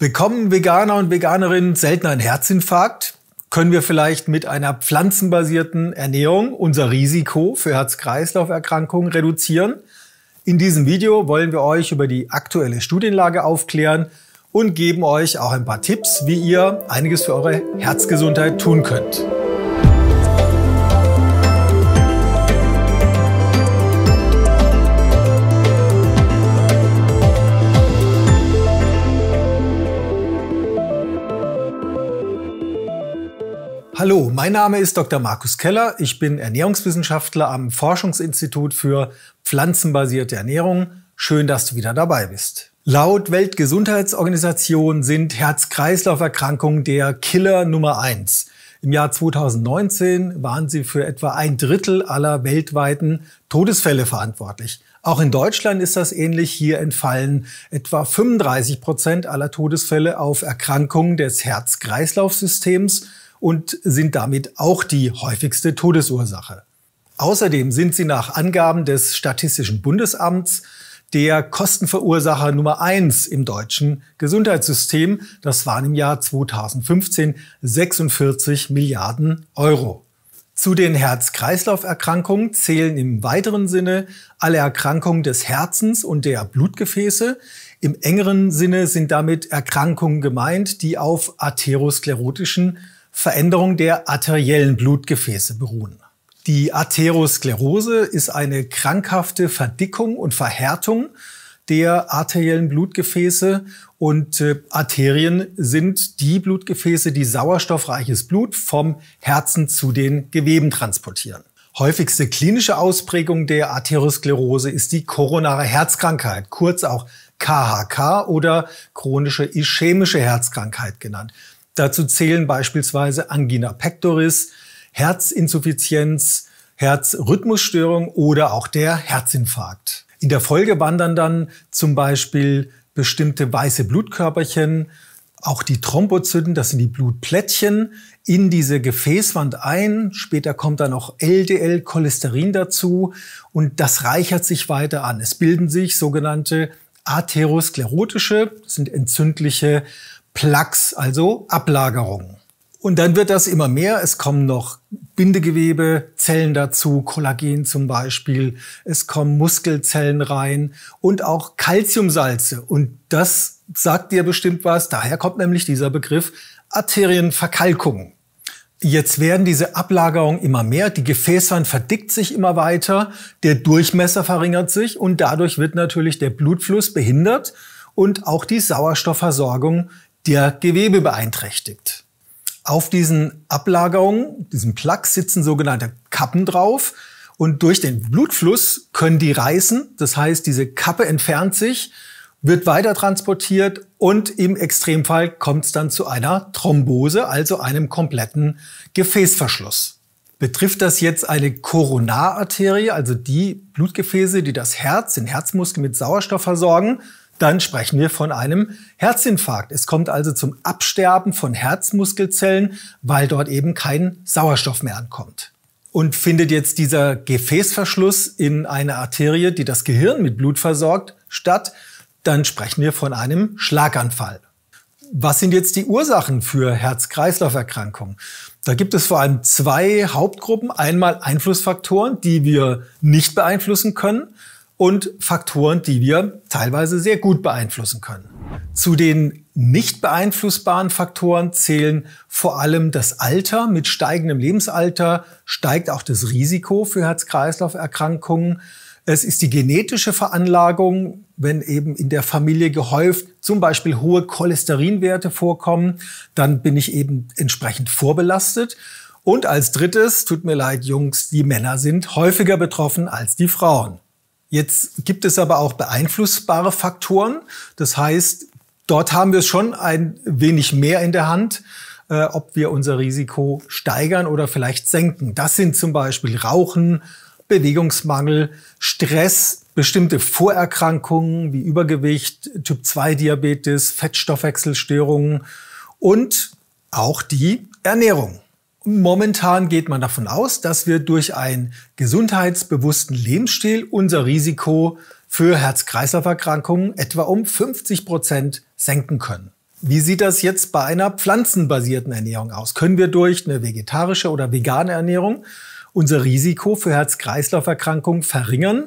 Bekommen Veganer und Veganerinnen selten einen Herzinfarkt? Können wir vielleicht mit einer pflanzenbasierten Ernährung unser Risiko für Herz-Kreislauf-Erkrankungen reduzieren? In diesem Video wollen wir euch über die aktuelle Studienlage aufklären und geben euch auch ein paar Tipps, wie ihr einiges für eure Herzgesundheit tun könnt. Hallo, mein Name ist Dr. Markus Keller. Ich bin Ernährungswissenschaftler am Forschungsinstitut für pflanzenbasierte Ernährung. Schön, dass du wieder dabei bist. Laut Weltgesundheitsorganisation sind Herz-Kreislauf-Erkrankungen der Killer Nummer eins. Im Jahr 2019 waren sie für etwa ein Drittel aller weltweiten Todesfälle verantwortlich. Auch in Deutschland ist das ähnlich. Hier entfallen etwa 35 Prozent aller Todesfälle auf Erkrankungen des Herz-Kreislauf-Systems und sind damit auch die häufigste Todesursache. Außerdem sind sie nach Angaben des Statistischen Bundesamts der Kostenverursacher Nummer eins im deutschen Gesundheitssystem. Das waren im Jahr 2015 46 Milliarden Euro. Zu den Herz-Kreislauf-Erkrankungen zählen im weiteren Sinne alle Erkrankungen des Herzens und der Blutgefäße. Im engeren Sinne sind damit Erkrankungen gemeint, die auf atherosklerotischen Veränderung der arteriellen Blutgefäße beruhen. Die Arteriosklerose ist eine krankhafte Verdickung und Verhärtung der arteriellen Blutgefäße und äh, Arterien sind die Blutgefäße, die sauerstoffreiches Blut vom Herzen zu den Geweben transportieren. Häufigste klinische Ausprägung der Arteriosklerose ist die koronare Herzkrankheit, kurz auch KHK oder chronische ischämische Herzkrankheit genannt. Dazu zählen beispielsweise Angina pectoris, Herzinsuffizienz, Herzrhythmusstörung oder auch der Herzinfarkt. In der Folge wandern dann zum Beispiel bestimmte weiße Blutkörperchen, auch die Thrombozyten, das sind die Blutplättchen, in diese Gefäßwand ein. Später kommt dann auch LDL, Cholesterin dazu und das reichert sich weiter an. Es bilden sich sogenannte atherosklerotische, das sind entzündliche Plugs, also Ablagerungen. Und dann wird das immer mehr. Es kommen noch Bindegewebe, Zellen dazu, Kollagen zum Beispiel. Es kommen Muskelzellen rein und auch Calciumsalze. Und das sagt dir bestimmt was. Daher kommt nämlich dieser Begriff Arterienverkalkung. Jetzt werden diese Ablagerungen immer mehr, die Gefäßwand verdickt sich immer weiter, der Durchmesser verringert sich und dadurch wird natürlich der Blutfluss behindert und auch die Sauerstoffversorgung der Gewebe beeinträchtigt. Auf diesen Ablagerungen, diesen Plaques, sitzen sogenannte Kappen drauf. Und durch den Blutfluss können die reißen. Das heißt, diese Kappe entfernt sich, wird weiter transportiert und im Extremfall kommt es dann zu einer Thrombose, also einem kompletten Gefäßverschluss. Betrifft das jetzt eine Koronararterie, also die Blutgefäße, die das Herz, den Herzmuskel mit Sauerstoff versorgen, dann sprechen wir von einem Herzinfarkt. Es kommt also zum Absterben von Herzmuskelzellen, weil dort eben kein Sauerstoff mehr ankommt. Und findet jetzt dieser Gefäßverschluss in einer Arterie, die das Gehirn mit Blut versorgt, statt, dann sprechen wir von einem Schlaganfall. Was sind jetzt die Ursachen für Herz-Kreislauf-Erkrankungen? Da gibt es vor allem zwei Hauptgruppen. Einmal Einflussfaktoren, die wir nicht beeinflussen können und Faktoren, die wir teilweise sehr gut beeinflussen können. Zu den nicht beeinflussbaren Faktoren zählen vor allem das Alter. Mit steigendem Lebensalter steigt auch das Risiko für Herz-Kreislauf-Erkrankungen. Es ist die genetische Veranlagung, wenn eben in der Familie gehäuft zum Beispiel hohe Cholesterinwerte vorkommen, dann bin ich eben entsprechend vorbelastet. Und als drittes, tut mir leid, Jungs, die Männer sind häufiger betroffen als die Frauen. Jetzt gibt es aber auch beeinflussbare Faktoren. Das heißt, dort haben wir schon ein wenig mehr in der Hand, äh, ob wir unser Risiko steigern oder vielleicht senken. Das sind zum Beispiel Rauchen, Bewegungsmangel, Stress, bestimmte Vorerkrankungen wie Übergewicht, Typ-2-Diabetes, Fettstoffwechselstörungen und auch die Ernährung. Momentan geht man davon aus, dass wir durch einen gesundheitsbewussten Lebensstil unser Risiko für Herz-Kreislauf-Erkrankungen etwa um 50 Prozent senken können. Wie sieht das jetzt bei einer pflanzenbasierten Ernährung aus? Können wir durch eine vegetarische oder vegane Ernährung unser Risiko für Herz-Kreislauf-Erkrankungen verringern?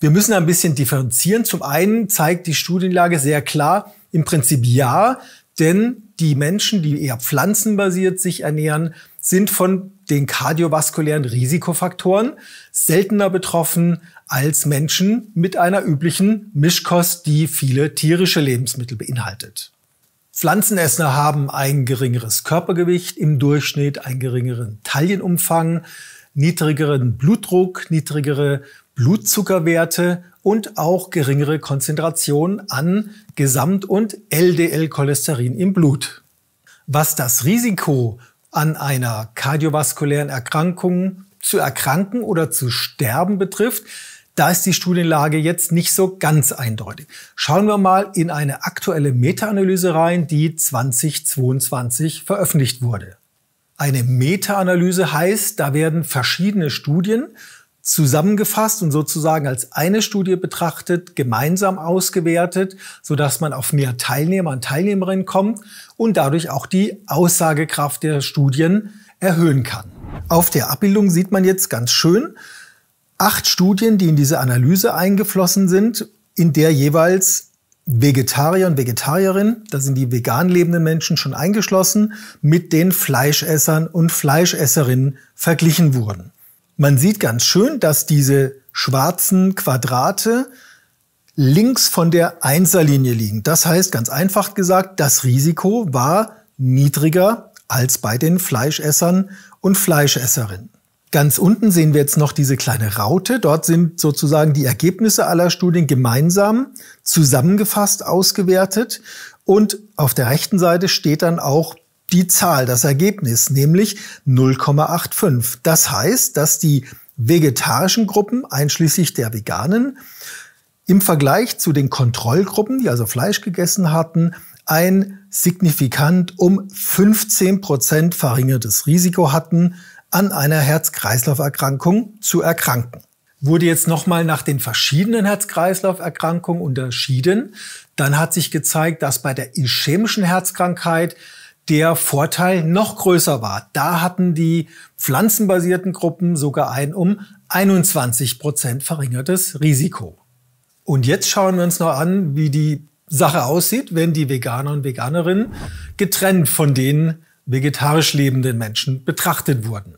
Wir müssen ein bisschen differenzieren. Zum einen zeigt die Studienlage sehr klar, im Prinzip ja, denn die Menschen, die eher pflanzenbasiert sich ernähren, sind von den kardiovaskulären Risikofaktoren seltener betroffen als Menschen mit einer üblichen Mischkost, die viele tierische Lebensmittel beinhaltet. Pflanzenessner haben ein geringeres Körpergewicht, im Durchschnitt einen geringeren Taillenumfang, niedrigeren Blutdruck, niedrigere Blutzuckerwerte und auch geringere Konzentration an Gesamt- und LDL-Cholesterin im Blut. Was das Risiko an einer kardiovaskulären Erkrankung zu erkranken oder zu sterben betrifft, da ist die Studienlage jetzt nicht so ganz eindeutig. Schauen wir mal in eine aktuelle Meta-Analyse rein, die 2022 veröffentlicht wurde. Eine Meta-Analyse heißt, da werden verschiedene Studien zusammengefasst und sozusagen als eine Studie betrachtet, gemeinsam ausgewertet, sodass man auf mehr Teilnehmer und Teilnehmerinnen kommt und dadurch auch die Aussagekraft der Studien erhöhen kann. Auf der Abbildung sieht man jetzt ganz schön acht Studien, die in diese Analyse eingeflossen sind, in der jeweils Vegetarier und Vegetarierinnen, da sind die vegan lebenden Menschen schon eingeschlossen, mit den Fleischessern und Fleischesserinnen verglichen wurden. Man sieht ganz schön, dass diese schwarzen Quadrate links von der Einserlinie liegen. Das heißt ganz einfach gesagt, das Risiko war niedriger als bei den Fleischessern und Fleischesserinnen. Ganz unten sehen wir jetzt noch diese kleine Raute. Dort sind sozusagen die Ergebnisse aller Studien gemeinsam zusammengefasst, ausgewertet. Und auf der rechten Seite steht dann auch die Zahl, das Ergebnis, nämlich 0,85. Das heißt, dass die vegetarischen Gruppen einschließlich der veganen im Vergleich zu den Kontrollgruppen, die also Fleisch gegessen hatten, ein signifikant um 15 Prozent verringertes Risiko hatten, an einer Herz-Kreislauf-Erkrankung zu erkranken. Wurde jetzt nochmal nach den verschiedenen Herz-Kreislauf-Erkrankungen unterschieden, dann hat sich gezeigt, dass bei der ischämischen Herzkrankheit der Vorteil noch größer war. Da hatten die pflanzenbasierten Gruppen sogar ein um 21 Prozent verringertes Risiko. Und jetzt schauen wir uns noch an, wie die Sache aussieht, wenn die Veganer und Veganerinnen getrennt von den vegetarisch lebenden Menschen betrachtet wurden.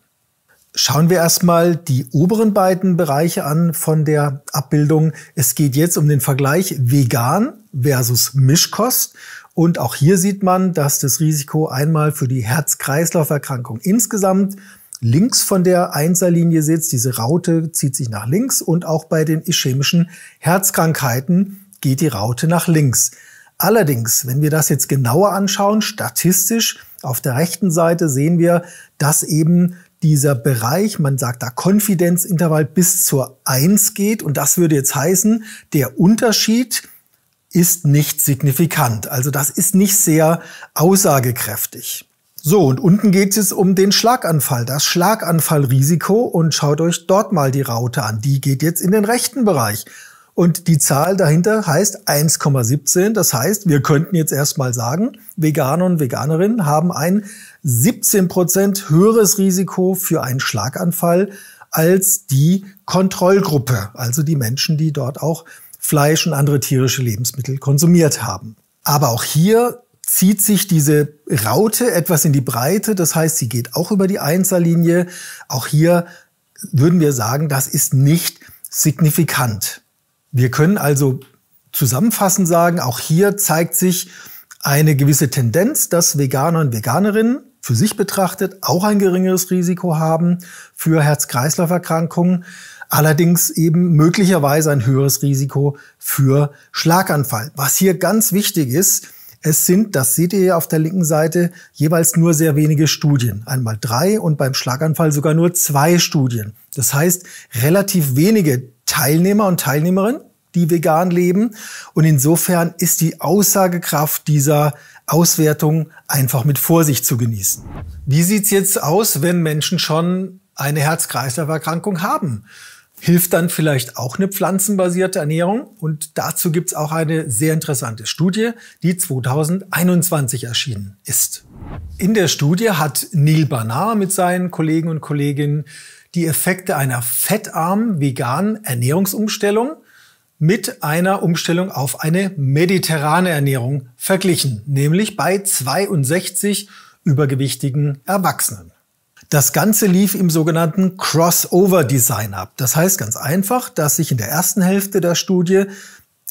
Schauen wir erstmal die oberen beiden Bereiche an von der Abbildung. Es geht jetzt um den Vergleich vegan versus Mischkost und auch hier sieht man, dass das Risiko einmal für die Herz-Kreislauf-Erkrankung insgesamt links von der Einserlinie sitzt. Diese Raute zieht sich nach links und auch bei den ischämischen Herzkrankheiten geht die Raute nach links. Allerdings, wenn wir das jetzt genauer anschauen, statistisch, auf der rechten Seite sehen wir, dass eben dieser Bereich, man sagt da Konfidenzintervall bis zur 1 geht und das würde jetzt heißen, der Unterschied ist nicht signifikant. Also das ist nicht sehr aussagekräftig. So, und unten geht es um den Schlaganfall, das Schlaganfallrisiko und schaut euch dort mal die Raute an. Die geht jetzt in den rechten Bereich. Und die Zahl dahinter heißt 1,17. Das heißt, wir könnten jetzt erstmal sagen, Veganer und Veganerinnen haben ein 17 Prozent höheres Risiko für einen Schlaganfall als die Kontrollgruppe, also die Menschen, die dort auch Fleisch und andere tierische Lebensmittel konsumiert haben. Aber auch hier zieht sich diese Raute etwas in die Breite. Das heißt, sie geht auch über die Einzellinie. Auch hier würden wir sagen, das ist nicht signifikant. Wir können also zusammenfassend sagen, auch hier zeigt sich eine gewisse Tendenz, dass Veganer und Veganerinnen für sich betrachtet auch ein geringeres Risiko haben für Herz-Kreislauf-Erkrankungen, allerdings eben möglicherweise ein höheres Risiko für Schlaganfall. Was hier ganz wichtig ist, es sind, das seht ihr hier auf der linken Seite, jeweils nur sehr wenige Studien. Einmal drei und beim Schlaganfall sogar nur zwei Studien. Das heißt, relativ wenige Teilnehmer und Teilnehmerinnen, die vegan leben. Und insofern ist die Aussagekraft dieser Auswertung einfach mit Vorsicht zu genießen. Wie sieht's jetzt aus, wenn Menschen schon eine Herz-Kreislauf-Erkrankung haben? Hilft dann vielleicht auch eine pflanzenbasierte Ernährung? Und dazu gibt's auch eine sehr interessante Studie, die 2021 erschienen ist. In der Studie hat Neil Barnard mit seinen Kollegen und Kolleginnen die Effekte einer fettarmen veganen Ernährungsumstellung mit einer Umstellung auf eine mediterrane Ernährung verglichen, nämlich bei 62 übergewichtigen Erwachsenen. Das Ganze lief im sogenannten Crossover-Design ab. Das heißt ganz einfach, dass sich in der ersten Hälfte der Studie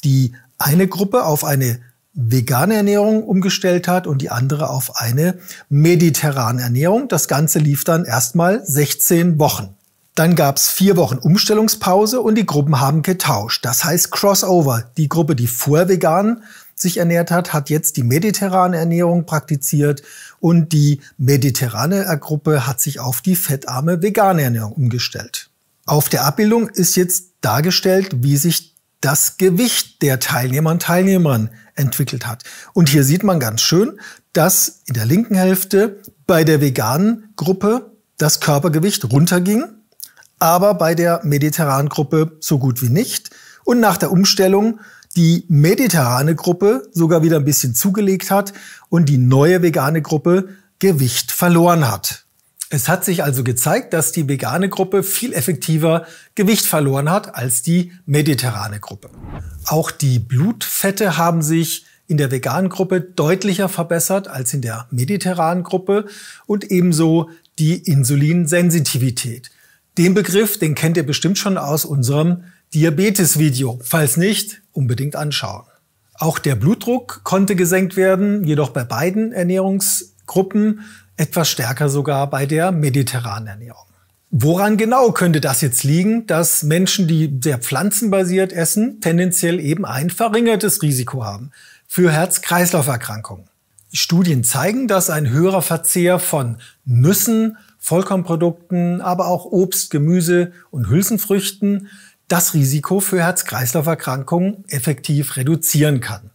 die eine Gruppe auf eine vegane Ernährung umgestellt hat und die andere auf eine mediterrane Ernährung. Das Ganze lief dann erstmal 16 Wochen. Dann gab es vier Wochen Umstellungspause und die Gruppen haben getauscht. Das heißt Crossover. Die Gruppe, die vorher vegan sich ernährt hat, hat jetzt die mediterrane Ernährung praktiziert und die mediterrane Gruppe hat sich auf die fettarme vegane Ernährung umgestellt. Auf der Abbildung ist jetzt dargestellt, wie sich das Gewicht der Teilnehmer und Teilnehmerinnen entwickelt hat. Und hier sieht man ganz schön, dass in der linken Hälfte bei der veganen Gruppe das Körpergewicht runterging aber bei der mediterranen Gruppe so gut wie nicht. Und nach der Umstellung die mediterrane Gruppe sogar wieder ein bisschen zugelegt hat und die neue vegane Gruppe Gewicht verloren hat. Es hat sich also gezeigt, dass die vegane Gruppe viel effektiver Gewicht verloren hat als die mediterrane Gruppe. Auch die Blutfette haben sich in der veganen Gruppe deutlicher verbessert als in der mediterranen Gruppe und ebenso die Insulinsensitivität. Den Begriff, den kennt ihr bestimmt schon aus unserem Diabetes-Video. Falls nicht, unbedingt anschauen. Auch der Blutdruck konnte gesenkt werden, jedoch bei beiden Ernährungsgruppen, etwas stärker sogar bei der mediterranen Ernährung. Woran genau könnte das jetzt liegen, dass Menschen, die sehr pflanzenbasiert essen, tendenziell eben ein verringertes Risiko haben für Herz-Kreislauf-Erkrankungen? Studien zeigen, dass ein höherer Verzehr von Nüssen, Vollkornprodukten, aber auch Obst, Gemüse und Hülsenfrüchten das Risiko für Herz-Kreislauf-Erkrankungen effektiv reduzieren kann.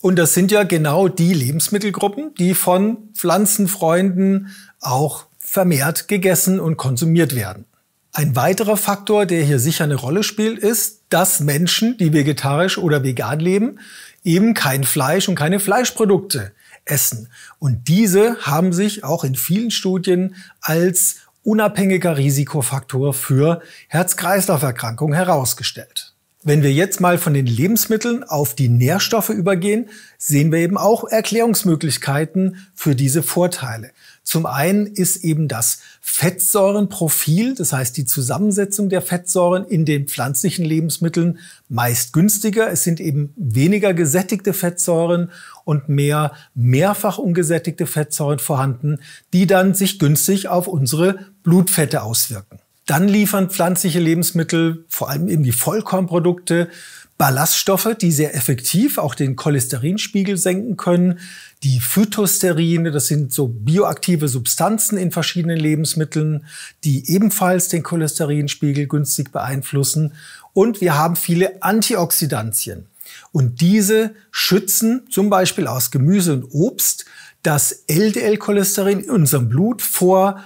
Und das sind ja genau die Lebensmittelgruppen, die von Pflanzenfreunden auch vermehrt gegessen und konsumiert werden. Ein weiterer Faktor, der hier sicher eine Rolle spielt, ist, dass Menschen, die vegetarisch oder vegan leben, eben kein Fleisch und keine Fleischprodukte essen. Und diese haben sich auch in vielen Studien als unabhängiger Risikofaktor für Herz-Kreislauf-Erkrankungen herausgestellt. Wenn wir jetzt mal von den Lebensmitteln auf die Nährstoffe übergehen, sehen wir eben auch Erklärungsmöglichkeiten für diese Vorteile. Zum einen ist eben das Fettsäurenprofil, das heißt die Zusammensetzung der Fettsäuren in den pflanzlichen Lebensmitteln meist günstiger. Es sind eben weniger gesättigte Fettsäuren und mehr mehrfach ungesättigte Fettsäuren vorhanden, die dann sich günstig auf unsere Blutfette auswirken. Dann liefern pflanzliche Lebensmittel, vor allem eben die Vollkornprodukte, Ballaststoffe, die sehr effektiv auch den Cholesterinspiegel senken können, die Phytosterine, das sind so bioaktive Substanzen in verschiedenen Lebensmitteln, die ebenfalls den Cholesterinspiegel günstig beeinflussen. Und wir haben viele Antioxidantien. Und diese schützen zum Beispiel aus Gemüse und Obst das LDL-Cholesterin in unserem Blut vor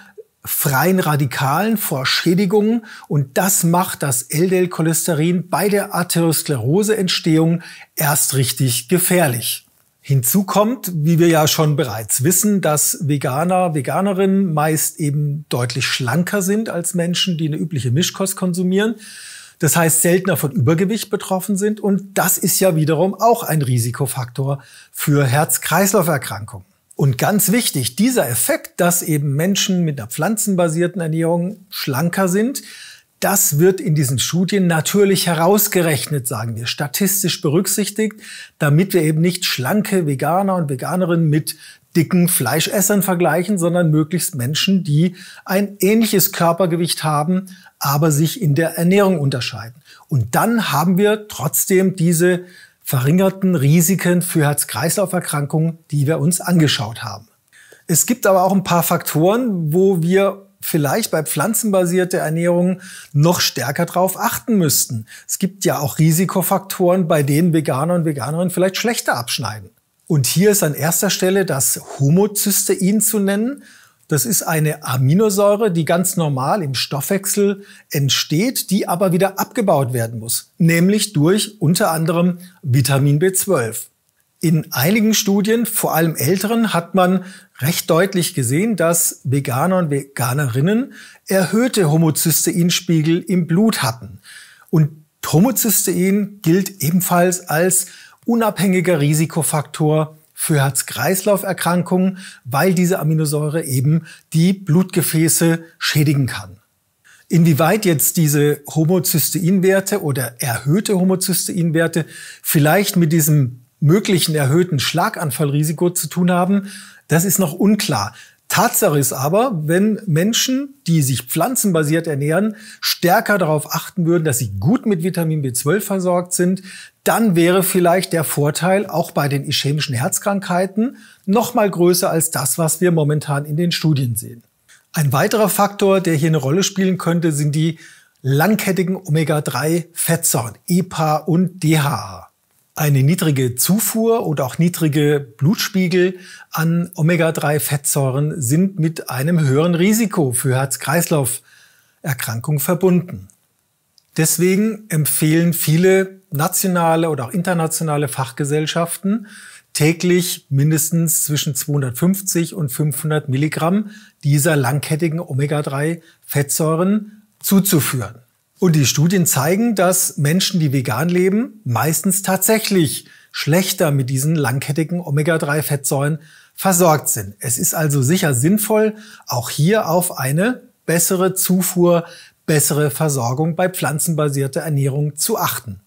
freien Radikalen vor Schädigungen und das macht das LDL-Cholesterin bei der Atherosklerose-Entstehung erst richtig gefährlich. Hinzu kommt, wie wir ja schon bereits wissen, dass Veganer, Veganerinnen meist eben deutlich schlanker sind als Menschen, die eine übliche Mischkost konsumieren. Das heißt, seltener von Übergewicht betroffen sind und das ist ja wiederum auch ein Risikofaktor für Herz-Kreislauf-Erkrankungen. Und ganz wichtig, dieser Effekt, dass eben Menschen mit einer pflanzenbasierten Ernährung schlanker sind, das wird in diesen Studien natürlich herausgerechnet, sagen wir, statistisch berücksichtigt, damit wir eben nicht schlanke Veganer und Veganerinnen mit dicken Fleischessern vergleichen, sondern möglichst Menschen, die ein ähnliches Körpergewicht haben, aber sich in der Ernährung unterscheiden. Und dann haben wir trotzdem diese verringerten Risiken für Herz-Kreislauf-Erkrankungen, die wir uns angeschaut haben. Es gibt aber auch ein paar Faktoren, wo wir vielleicht bei pflanzenbasierter Ernährung noch stärker drauf achten müssten. Es gibt ja auch Risikofaktoren, bei denen Veganer und Veganerinnen vielleicht schlechter abschneiden. Und hier ist an erster Stelle das Homozystein zu nennen. Das ist eine Aminosäure, die ganz normal im Stoffwechsel entsteht, die aber wieder abgebaut werden muss, nämlich durch unter anderem Vitamin B12. In einigen Studien, vor allem älteren, hat man recht deutlich gesehen, dass Veganer und Veganerinnen erhöhte Homozysteinspiegel im Blut hatten. Und Homozystein gilt ebenfalls als unabhängiger Risikofaktor für Herz-Kreislauf-Erkrankungen, weil diese Aminosäure eben die Blutgefäße schädigen kann. Inwieweit jetzt diese Homozysteinwerte oder erhöhte Homozysteinwerte vielleicht mit diesem möglichen erhöhten Schlaganfallrisiko zu tun haben, das ist noch unklar. Tatsache ist aber, wenn Menschen, die sich pflanzenbasiert ernähren, stärker darauf achten würden, dass sie gut mit Vitamin B12 versorgt sind, dann wäre vielleicht der Vorteil auch bei den ischämischen Herzkrankheiten noch mal größer als das, was wir momentan in den Studien sehen. Ein weiterer Faktor, der hier eine Rolle spielen könnte, sind die langkettigen Omega-3-Fettsäuren, EPA und DHA. Eine niedrige Zufuhr und auch niedrige Blutspiegel an Omega-3-Fettsäuren sind mit einem höheren Risiko für Herz-Kreislauf-Erkrankungen verbunden. Deswegen empfehlen viele nationale oder auch internationale Fachgesellschaften täglich mindestens zwischen 250 und 500 Milligramm dieser langkettigen Omega-3-Fettsäuren zuzuführen. Und die Studien zeigen, dass Menschen, die vegan leben, meistens tatsächlich schlechter mit diesen langkettigen Omega-3-Fettsäuren versorgt sind. Es ist also sicher sinnvoll, auch hier auf eine bessere Zufuhr bessere Versorgung bei pflanzenbasierter Ernährung zu achten.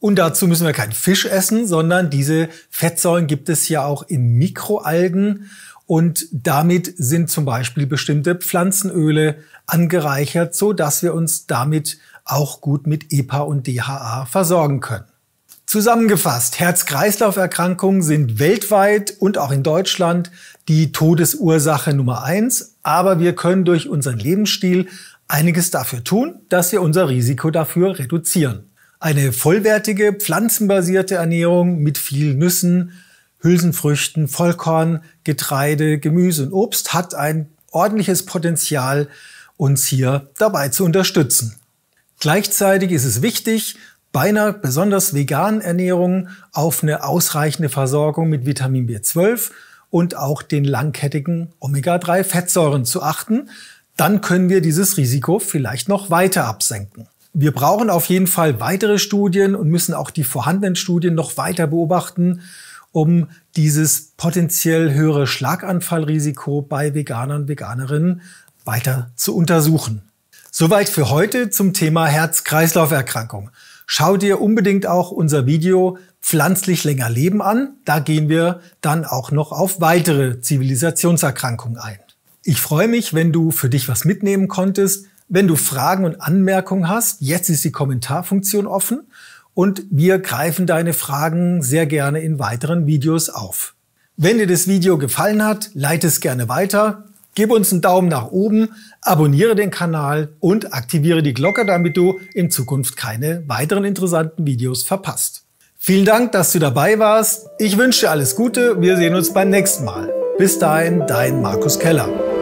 Und dazu müssen wir keinen Fisch essen, sondern diese Fettsäuren gibt es ja auch in Mikroalgen. Und damit sind zum Beispiel bestimmte Pflanzenöle angereichert, so dass wir uns damit auch gut mit EPA und DHA versorgen können. Zusammengefasst, Herz-Kreislauf-Erkrankungen sind weltweit und auch in Deutschland die Todesursache Nummer eins. Aber wir können durch unseren Lebensstil einiges dafür tun, dass wir unser Risiko dafür reduzieren. Eine vollwertige, pflanzenbasierte Ernährung mit viel Nüssen, Hülsenfrüchten, Vollkorn, Getreide, Gemüse und Obst hat ein ordentliches Potenzial, uns hier dabei zu unterstützen. Gleichzeitig ist es wichtig, bei einer besonders veganen Ernährung auf eine ausreichende Versorgung mit Vitamin B12 und auch den langkettigen Omega-3-Fettsäuren zu achten, dann können wir dieses Risiko vielleicht noch weiter absenken. Wir brauchen auf jeden Fall weitere Studien und müssen auch die vorhandenen Studien noch weiter beobachten, um dieses potenziell höhere Schlaganfallrisiko bei Veganern und Veganerinnen weiter zu untersuchen. Soweit für heute zum Thema Herz-Kreislauf-Erkrankung. Schau dir unbedingt auch unser Video Pflanzlich länger leben an. Da gehen wir dann auch noch auf weitere Zivilisationserkrankungen ein. Ich freue mich, wenn du für dich was mitnehmen konntest. Wenn du Fragen und Anmerkungen hast, jetzt ist die Kommentarfunktion offen und wir greifen deine Fragen sehr gerne in weiteren Videos auf. Wenn dir das Video gefallen hat, leite es gerne weiter, gib uns einen Daumen nach oben, abonniere den Kanal und aktiviere die Glocke, damit du in Zukunft keine weiteren interessanten Videos verpasst. Vielen Dank, dass du dabei warst. Ich wünsche dir alles Gute. Wir sehen uns beim nächsten Mal. Bis dahin, dein Markus Keller.